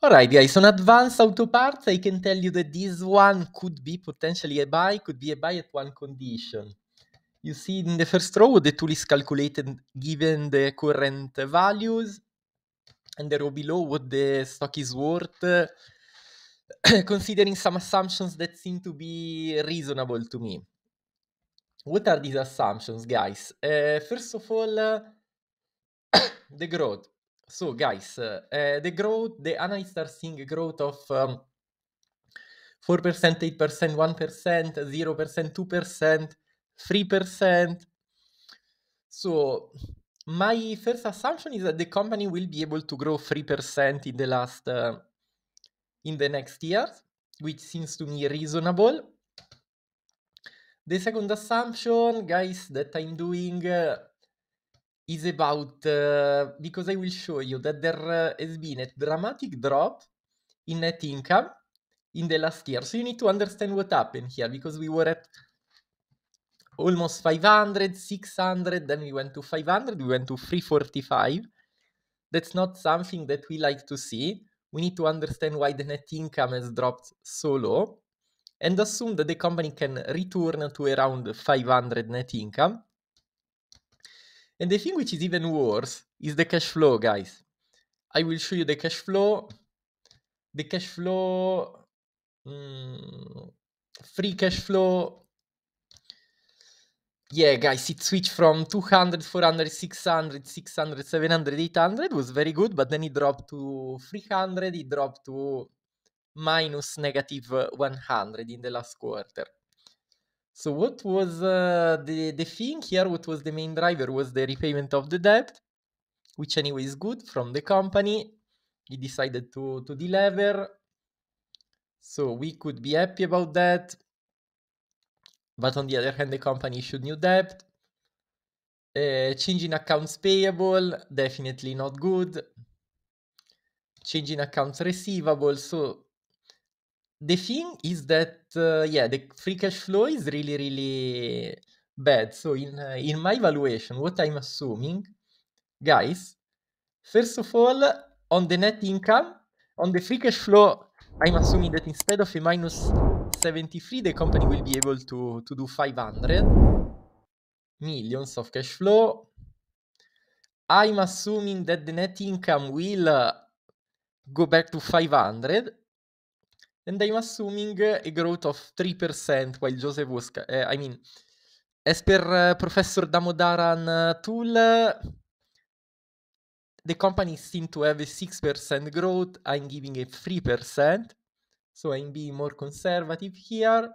All right, guys, on advanced auto parts, I can tell you that this one could be potentially a buy, could be a buy at one condition. You see in the first row, the tool is calculated given the current values, and the row below what the stock is worth, considering some assumptions that seem to be reasonable to me. What are these assumptions, guys? Uh, first of all, uh, the growth. So, guys, uh, the growth, the analysts are seeing growth of um, 4%, 8%, 1%, 0%, 2%, 3%. So, my first assumption is that the company will be able to grow 3% in the last, uh, in the next years, which seems to me reasonable. The second assumption, guys, that I'm doing uh, is about uh, because I will show you that there uh, has been a dramatic drop in net income in the last year. So you need to understand what happened here because we were at almost 500, 600, then we went to 500, we went to 345. That's not something that we like to see. We need to understand why the net income has dropped so low and assume that the company can return to around 500 net income and the thing which is even worse is the cash flow, guys. I will show you the cash flow, the cash flow, mm, free cash flow. Yeah, guys, it switched from 200, 400, 600, 600, 700, 800 was very good, but then it dropped to 300, it dropped to minus negative uh, 100 in the last quarter. So what was uh, the the thing here? What was the main driver? Was the repayment of the debt, which anyway is good from the company. He decided to to delever, so we could be happy about that. But on the other hand, the company issued new debt. Uh, changing accounts payable, definitely not good. Changing accounts receivable, so the thing is that uh, yeah the free cash flow is really really bad so in uh, in my valuation what i'm assuming guys first of all on the net income on the free cash flow i'm assuming that instead of a minus 73 the company will be able to to do 500 millions of cash flow i'm assuming that the net income will uh, go back to 500 and I'm assuming eh, a growth of 3%, while Joseph was, uh, I mean, as per uh, Professor Damodaran uh, tool, the company seemed to have a 6% growth. I'm giving a 3%, so I'm being more conservative here.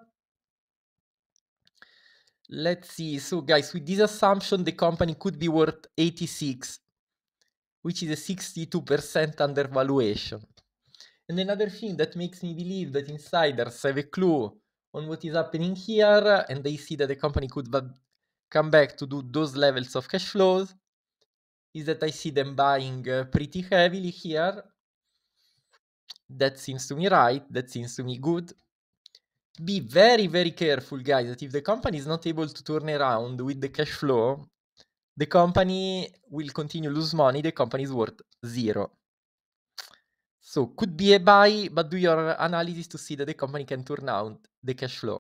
Let's see. So, guys, with this assumption, the company could be worth 86, which is a 62% undervaluation. And another thing that makes me believe that insiders have a clue on what is happening here and they see that the company could come back to do those levels of cash flows is that I see them buying uh, pretty heavily here. That seems to me right. That seems to me good. Be very, very careful, guys, that if the company is not able to turn around with the cash flow, the company will continue lose money. The company is worth zero. So could be a buy, but do your analysis to see that the company can turn out the cash flow.